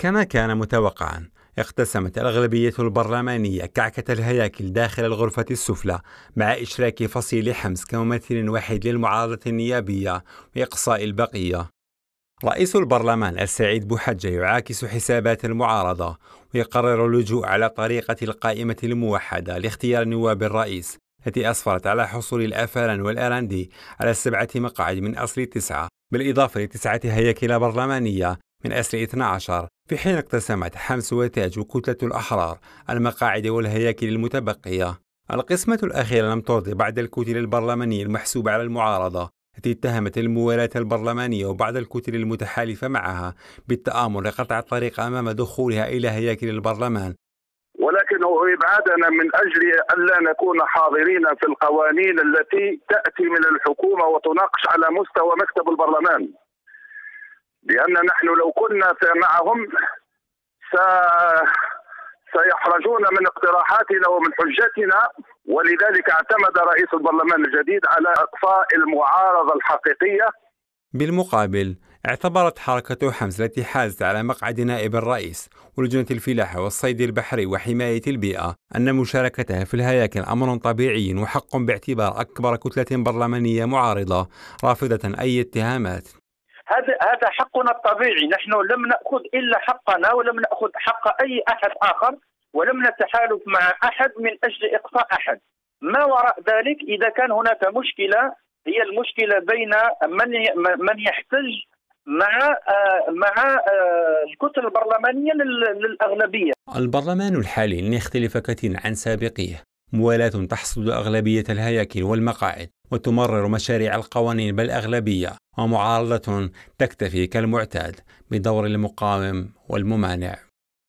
كما كان متوقعا اقتسمت الأغلبية البرلمانية كعكة الهياكل داخل الغرفة السفلى مع إشراك فصيل حمص كممثل واحد للمعارضة النيابية وإقصاء البقية رئيس البرلمان السعيد بوحجة يعاكس حسابات المعارضة ويقرر اللجوء على طريقة القائمة الموحدة لاختيار نواب الرئيس التي أسفرت على حصول الأفالن والأرندي على سبعة مقاعد من أصل تسعة بالإضافة لتسعة هياكل برلمانية من أسر 12 في حين اقتسمت حمص وتاج وكتلة الأحرار المقاعد والهياكل المتبقية القسمة الأخيرة لم ترضي بعد الكتل البرلمانية المحسوبة على المعارضة التي اتهمت الموالاة البرلمانية وبعض الكتل المتحالفة معها بالتآمر لقطع الطريق أمام دخولها إلى هياكل البرلمان ولكن إبعادنا من أجل ألا نكون حاضرين في القوانين التي تأتي من الحكومة وتناقش على مستوى مكتب البرلمان بأن نحن لو كنا معهم س... سيحرجون من اقتراحاتنا ومن حجتنا ولذلك اعتمد رئيس البرلمان الجديد على اقصاء المعارضه الحقيقيه بالمقابل اعتبرت حركة حمز التي حازت على مقعد نائب الرئيس ولجنة الفلاحة والصيد البحري وحماية البيئة أن مشاركتها في الهياكل أمر طبيعي وحق باعتبار أكبر كتلة برلمانية معارضة رافضة أي اتهامات هذا هذا حقنا الطبيعي نحن لم ناخذ الا حقنا ولم ناخذ حق اي احد اخر ولم نتحالف مع احد من اجل اقصاء احد ما وراء ذلك اذا كان هناك مشكله هي المشكله بين من من يحتج مع آه، مع آه، الكتل البرلمانيه للاغلبيه. البرلمان الحالي لن يختلف كثيرا عن سابقيه، موالاة تحصد أغلبية الهياكل والمقاعد وتمرر مشاريع القوانين بالأغلبية ومعارضة تكتفي كالمعتاد بدور المقاوم والممانع